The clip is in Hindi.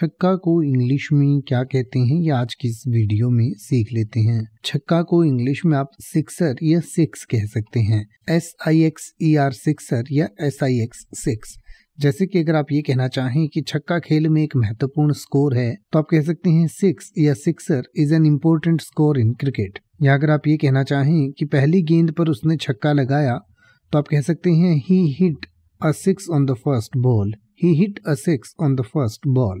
छक्का को इंग्लिश में क्या कहते हैं ये आज की इस वीडियो में सीख लेते हैं छक्का को इंग्लिश में आप सिक्सर या सिक्स कह सकते हैं S I X E R sixer या एस आई एक्स सिक्स जैसे कि अगर आप ये कहना चाहें कि छक्का खेल में एक महत्वपूर्ण स्कोर है तो आप कह सकते हैं सिक्स या sixer is an important score in cricket या अगर आप ये कहना चाहें कि पहली गेंद पर उसने छक्का लगाया तो आप कह सकते हैं he hit a six on the first ball he hit a six on the first ball